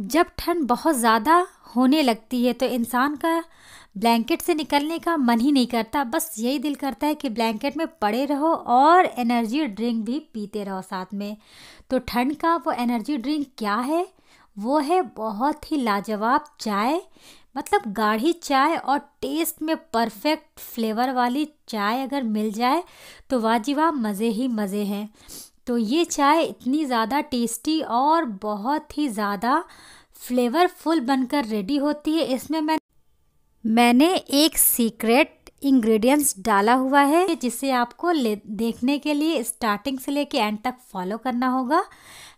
जब ठंड बहुत ज़्यादा होने लगती है तो इंसान का ब्लैंकेट से निकलने का मन ही नहीं करता बस यही दिल करता है कि ब्लैंकेट में पड़े रहो और एनर्जी ड्रिंक भी पीते रहो साथ में तो ठंड का वो एनर्जी ड्रिंक क्या है वो है बहुत ही लाजवाब चाय मतलब गाढ़ी चाय और टेस्ट में परफेक्ट फ्लेवर वाली चाय अगर मिल जाए तो वाजिवा मज़े ही मज़े हैं तो ये चाय इतनी ज़्यादा टेस्टी और बहुत ही ज़्यादा फ्लेवरफुल बनकर रेडी होती है इसमें मैं मैंने एक सीक्रेट इंग्रेडिएंट्स डाला हुआ है जिसे आपको ले देखने के लिए स्टार्टिंग से लेके एंड तक फॉलो करना होगा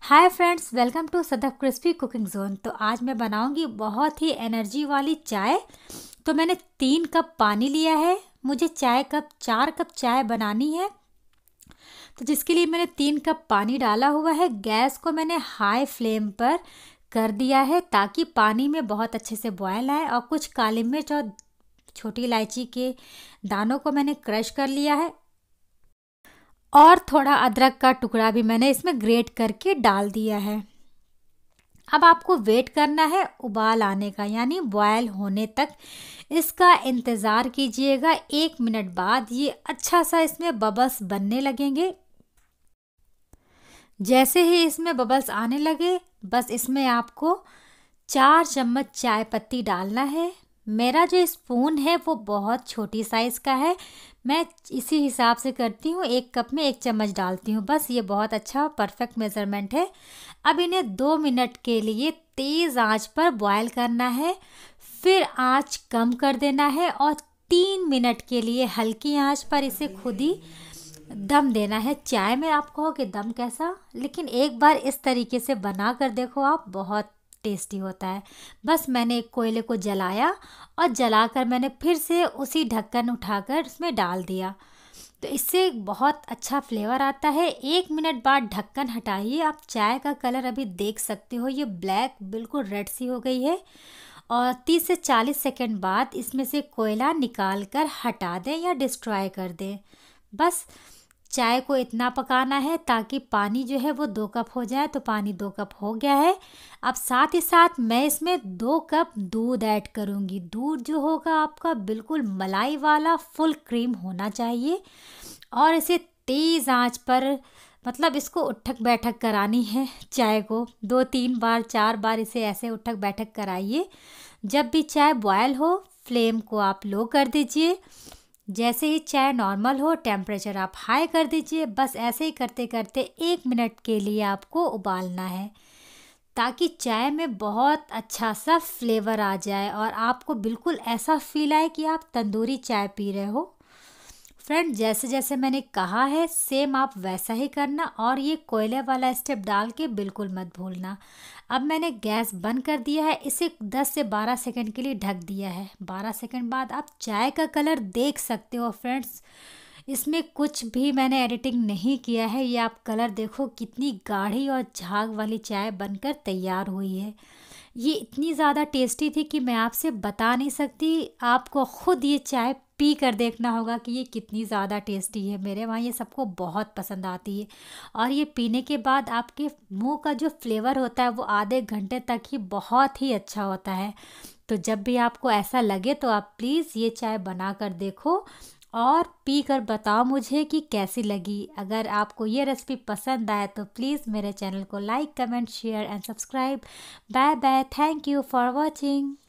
hi friends welcome to Sadaf crispy cooking zone तो आज मैं बनाऊंगी बहुत ही एनर्जी वाली चाय तो मैंने तीन कप पानी लिया है मुझे चाय कप चार कप चाय बनानी है तो जिसके लिए मैंने तीन कप पानी डाला हुआ है गैस को मैंने हाई फ्लेम पर कर दिया है ताकि पानी में बहुत अच्छे से बॉयल आए और कुछ काली मिर्च और छोटी इलायची के दानों को मैंने क्रश कर लिया है और थोड़ा अदरक का टुकड़ा भी मैंने इसमें ग्रेट करके डाल दिया है अब आपको वेट करना है उबाल आने का यानी बॉयल होने तक इसका इंतज़ार कीजिएगा एक मिनट बाद ये अच्छा सा इसमें बबल्स बनने लगेंगे जैसे ही इसमें बबल्स आने लगे बस इसमें आपको चार चम्मच चाय पत्ती डालना है मेरा जो स्पून है वो बहुत छोटी साइज़ का है मैं इसी हिसाब से करती हूँ एक कप में एक चम्मच डालती हूँ बस ये बहुत अच्छा परफेक्ट मेज़रमेंट है अब इन्हें दो मिनट के लिए तेज़ आंच पर बॉयल करना है फिर आंच कम कर देना है और तीन मिनट के लिए हल्की आंच पर इसे खुद ही दम देना है चाय में आप कहो कि दम कैसा लेकिन एक बार इस तरीके से बना कर देखो आप बहुत टेस्टी होता है बस मैंने एक कोयले को जलाया और जलाकर मैंने फिर से उसी ढक्कन उठाकर उसमें डाल दिया तो इससे बहुत अच्छा फ्लेवर आता है एक मिनट बाद ढक्कन हटाइए आप चाय का कलर अभी देख सकते हो ये ब्लैक बिल्कुल रेड सी हो गई है और 30 से 40 सेकेंड बाद इसमें से कोयला निकाल कर हटा दें या डिस्ट्रॉय कर दें बस चाय को इतना पकाना है ताकि पानी जो है वो दो कप हो जाए तो पानी दो कप हो गया है अब साथ ही साथ मैं इसमें दो कप दूध ऐड करूँगी दूध जो होगा आपका बिल्कुल मलाई वाला फुल क्रीम होना चाहिए और इसे तेज़ आंच पर मतलब इसको उठक बैठक करानी है चाय को दो तीन बार चार बार इसे ऐसे उठक बैठक कराइए जब भी चाय बॉयल हो फ्लेम को आप लो कर दीजिए जैसे ही चाय नॉर्मल हो टेम्परेचर आप हाई कर दीजिए बस ऐसे ही करते करते एक मिनट के लिए आपको उबालना है ताकि चाय में बहुत अच्छा सा फ्लेवर आ जाए और आपको बिल्कुल ऐसा फील आए कि आप तंदूरी चाय पी रहे हो फ्रेंड जैसे जैसे मैंने कहा है सेम आप वैसा ही करना और ये कोयले वाला स्टेप डाल के बिल्कुल मत भूलना अब मैंने गैस बंद कर दिया है इसे 10 से 12 सेकंड के लिए ढक दिया है 12 सेकंड बाद आप चाय का कलर देख सकते हो फ्रेंड्स इसमें कुछ भी मैंने एडिटिंग नहीं किया है ये आप कलर देखो कितनी गाढ़ी और झाग वाली चाय बनकर तैयार हुई है ये इतनी ज़्यादा टेस्टी थी कि मैं आपसे बता नहीं सकती आपको ख़ुद ये चाय पी कर देखना होगा कि ये कितनी ज़्यादा टेस्टी है मेरे वहाँ ये सबको बहुत पसंद आती है और ये पीने के बाद आपके मुंह का जो फ्लेवर होता है वो आधे घंटे तक ही बहुत ही अच्छा होता है तो जब भी आपको ऐसा लगे तो आप प्लीज़ ये चाय बना कर देखो और पी कर बताओ मुझे कि कैसी लगी अगर आपको ये रेसिपी पसंद आए तो प्लीज़ मेरे चैनल को like comment share and subscribe bye bye thank you for watching